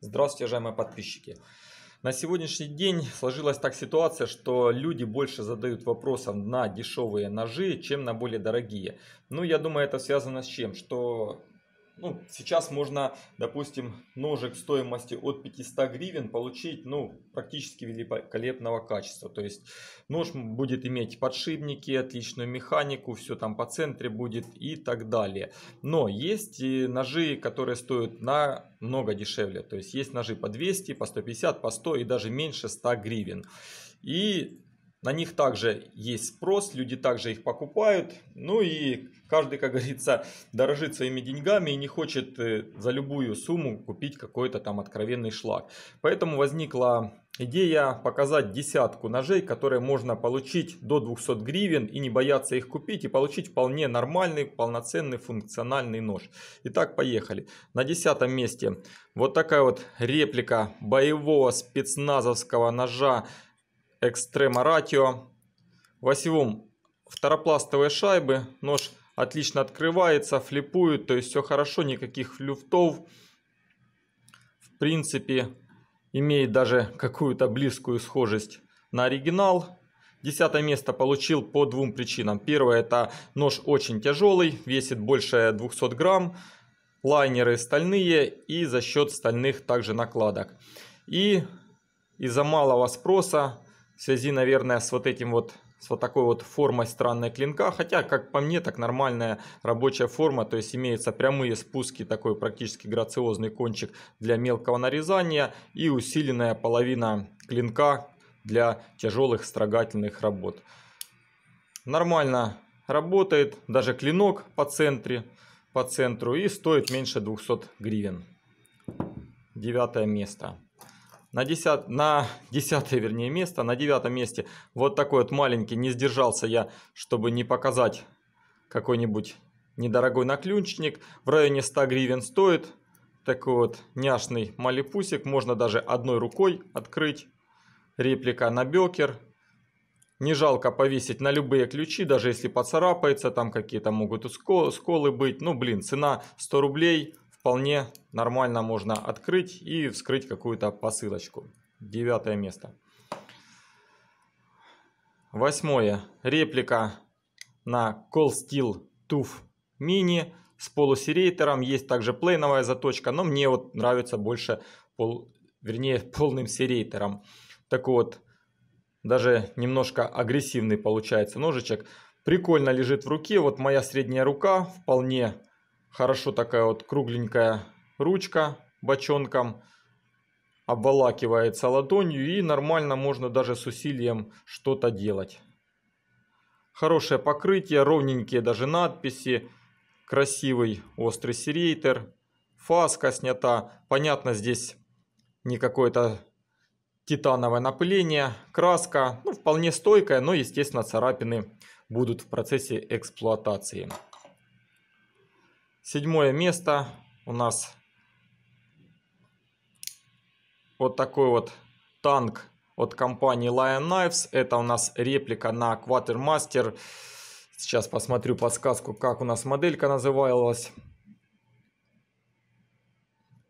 Здравствуйте, уважаемые подписчики. На сегодняшний день сложилась так ситуация, что люди больше задают вопросов на дешевые ножи, чем на более дорогие. Ну, я думаю, это связано с чем? Что ну, сейчас можно, допустим, ножик стоимостью от 500 гривен получить, ну, практически великолепного качества. То есть нож будет иметь подшипники, отличную механику, все там по центре будет и так далее. Но есть и ножи, которые стоят намного дешевле. То есть есть ножи по 200, по 150, по 100 и даже меньше 100 гривен. И на них также есть спрос, люди также их покупают. Ну и каждый, как говорится, дорожит своими деньгами и не хочет э, за любую сумму купить какой-то там откровенный шлак. Поэтому возникла идея показать десятку ножей, которые можно получить до 200 гривен и не бояться их купить и получить вполне нормальный, полноценный, функциональный нож. Итак, поехали. На десятом месте вот такая вот реплика боевого спецназовского ножа Экстрема Ратио. В осевом второпластовые шайбы. Нож отлично открывается, флипует, то есть все хорошо, никаких люфтов. В принципе, имеет даже какую-то близкую схожесть на оригинал. Десятое место получил по двум причинам. Первое, это нож очень тяжелый, весит больше 200 грамм. Лайнеры стальные и за счет стальных также накладок. И из-за малого спроса в связи, наверное, с вот этим вот с вот такой вот формой странной клинка. Хотя, как по мне, так нормальная рабочая форма. То есть имеются прямые спуски, такой практически грациозный кончик для мелкого нарезания и усиленная половина клинка для тяжелых строгательных работ. Нормально работает даже клинок по, центре, по центру и стоит меньше 200 гривен. Девятое место. На, десят на десятое вернее, место, на девятом месте вот такой вот маленький, не сдержался я, чтобы не показать какой-нибудь недорогой наклюнчник. В районе 100 гривен стоит такой вот няшный малипусик. Можно даже одной рукой открыть. Реплика на бекер. Не жалко повесить на любые ключи, даже если поцарапается, там какие-то могут сколы быть. Ну, блин, цена 100 рублей – вполне нормально можно открыть и вскрыть какую-то посылочку. Девятое место. Восьмое. Реплика на Call Steel Tooth Mini с полусерейтером. Есть также плейновая заточка, но мне вот нравится больше, пол, вернее, полным серейтером. Так вот, даже немножко агрессивный получается ножичек. Прикольно лежит в руке. Вот моя средняя рука вполне Хорошо такая вот кругленькая ручка бочонком обволакивается ладонью и нормально можно даже с усилием что-то делать. Хорошее покрытие, ровненькие даже надписи, красивый острый серейтер, фаска снята. Понятно, здесь не какое-то титановое напыление, краска ну, вполне стойкая, но естественно царапины будут в процессе эксплуатации. Седьмое место у нас вот такой вот танк от компании Lion Knives. Это у нас реплика на Quatermaster. Сейчас посмотрю подсказку, как у нас моделька называлась.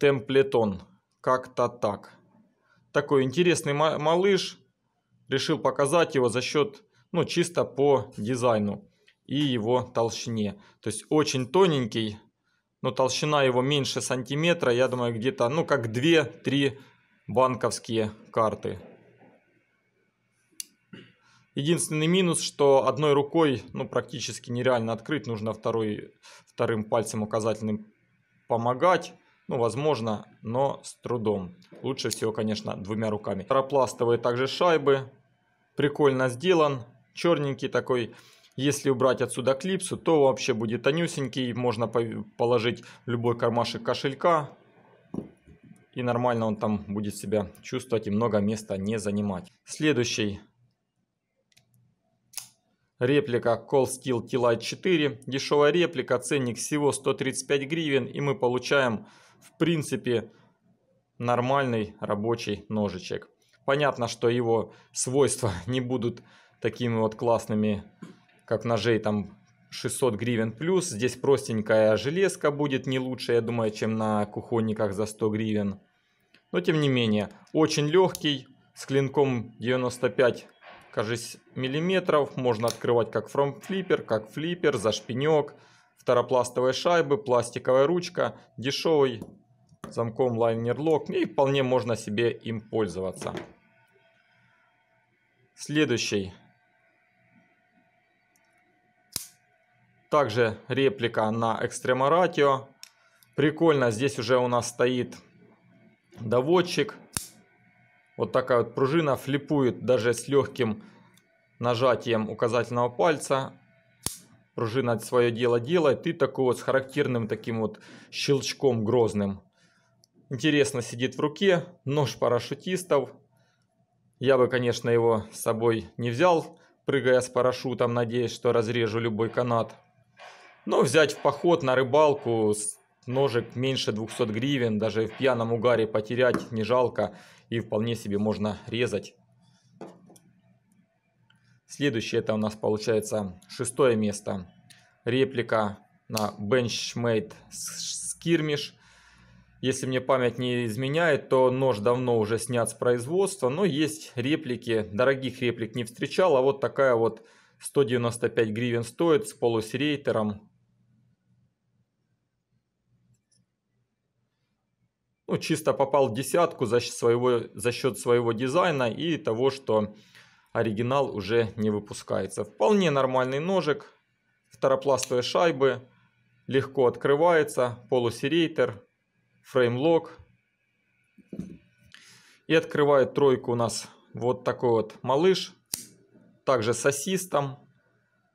Темплетон. Как-то так. Такой интересный малыш. Решил показать его за счет, ну, чисто по дизайну и его толщине. То есть очень тоненький, но толщина его меньше сантиметра, я думаю, где-то, ну, как 2-3 банковские карты. Единственный минус, что одной рукой, ну, практически нереально открыть, нужно второй, вторым пальцем указательным помогать. Ну, возможно, но с трудом. Лучше всего, конечно, двумя руками. Старопластовые также шайбы. Прикольно сделан. Черненький такой если убрать отсюда клипсу, то вообще будет тонюсенький. Можно положить любой кармашек кошелька. И нормально он там будет себя чувствовать и много места не занимать. Следующий. Реплика Call Steel T-Lite 4. Дешевая реплика, ценник всего 135 гривен. И мы получаем, в принципе, нормальный рабочий ножичек. Понятно, что его свойства не будут такими вот классными как ножей там 600 гривен плюс. Здесь простенькая железка будет не лучше, я думаю, чем на кухонниках за 100 гривен. Но тем не менее, очень легкий, с клинком 95, кажется, миллиметров. Можно открывать как фромфлиппер, как флиппер, за шпинек, второпластовые шайбы, пластиковая ручка, дешевый замком лайнер лок. И вполне можно себе им пользоваться. Следующий Также реплика на Экстреморатио. Прикольно, здесь уже у нас стоит доводчик. Вот такая вот пружина флипует даже с легким нажатием указательного пальца. Пружина свое дело делает и такой вот с характерным таким вот щелчком грозным. Интересно сидит в руке, нож парашютистов. Я бы, конечно, его с собой не взял, прыгая с парашютом, надеюсь, что разрежу любой канат. Но взять в поход на рыбалку ножек меньше 200 гривен, даже в пьяном угаре потерять не жалко и вполне себе можно резать. Следующее это у нас получается шестое место. Реплика на Benchmade Skirmish. Если мне память не изменяет, то нож давно уже снят с производства, но есть реплики, дорогих реплик не встречал, а вот такая вот 195 гривен стоит с полусерейтером, ну, чисто попал в десятку за, счет своего, за счет своего дизайна и того, что оригинал уже не выпускается. Вполне нормальный ножик, второпластовые шайбы, легко открывается, полусерейтер, фреймлок. И открывает тройку у нас вот такой вот малыш, также с ассистом.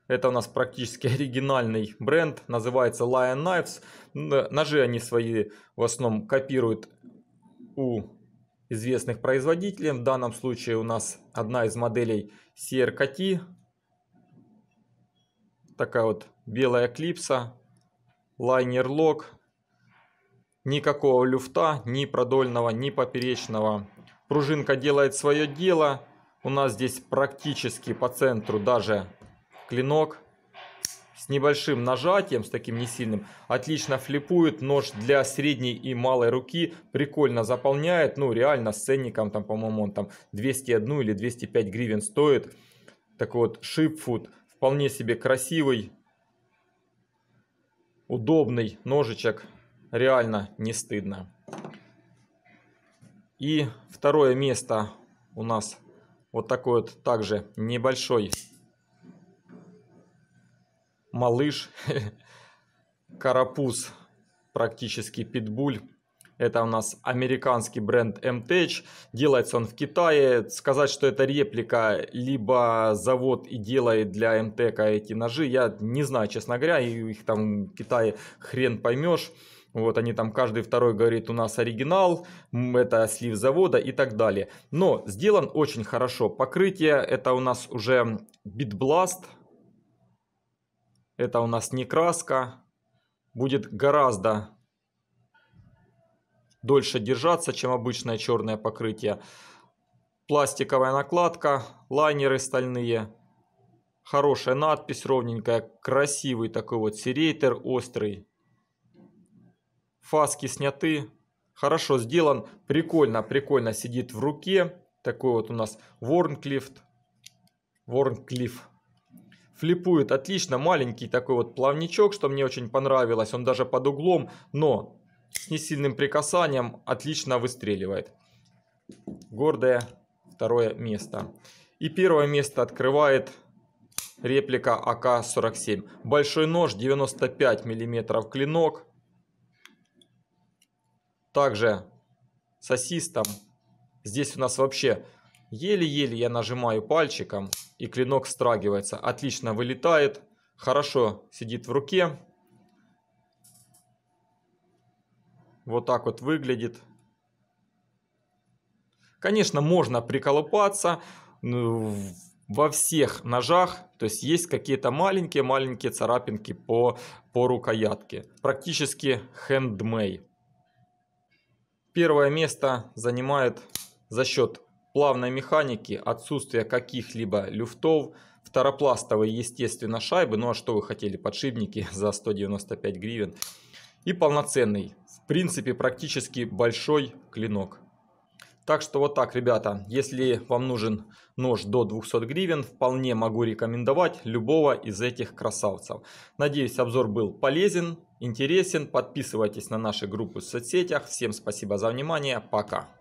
Это у нас практически оригинальный бренд, называется Lion Knives. Э, ножи они свои в основном копируют у известных производителей. В данном случае у нас одна из моделей CRKT. Такая вот белая клипса, лайнер лог. Никакого люфта, ни продольного, ни поперечного. Пружинка делает свое дело. У нас здесь практически по центру даже клинок с небольшим нажатием, с таким не сильным, отлично флипует, нож для средней и малой руки прикольно заполняет, ну реально с ценником, там, по-моему, он там 201 или 205 гривен стоит, такой вот шипфуд, вполне себе красивый, удобный ножичек, реально не стыдно. И второе место у нас вот такой вот также небольшой малыш, карапуз, практически питбуль. Это у нас американский бренд MTH. Делается он в Китае. Сказать, что это реплика, либо завод и делает для МТК эти ножи, я не знаю, честно говоря. Их там в Китае хрен поймешь. Вот они там каждый второй говорит, у нас оригинал, это слив завода и так далее. Но сделан очень хорошо. Покрытие это у нас уже битбласт, это у нас не краска, будет гораздо дольше держаться, чем обычное черное покрытие. Пластиковая накладка, лайнеры стальные, хорошая надпись ровненькая, красивый такой вот серейтер, острый. Фаски сняты, хорошо сделан, прикольно, прикольно сидит в руке. Такой вот у нас Ворнклифт. Ворнклифт флипует отлично, маленький такой вот плавничок, что мне очень понравилось, он даже под углом, но с несильным прикасанием отлично выстреливает. Гордое второе место. И первое место открывает реплика АК-47. Большой нож, 95 мм клинок. Также сосистом. Здесь у нас вообще Еле-еле я нажимаю пальчиком, и клинок страгивается. Отлично вылетает, хорошо сидит в руке. Вот так вот выглядит. Конечно, можно приколупаться ну, во всех ножах, то есть есть какие-то маленькие-маленькие царапинки по, по рукоятке. Практически хендмей. Первое место занимает за счет плавной механики, отсутствие каких-либо люфтов, второпластовые, естественно, шайбы, ну а что вы хотели, подшипники за 195 гривен, и полноценный, в принципе, практически большой клинок. Так что вот так, ребята, если вам нужен нож до 200 гривен, вполне могу рекомендовать любого из этих красавцев. Надеюсь, обзор был полезен, интересен. Подписывайтесь на наши группы в соцсетях. Всем спасибо за внимание, пока!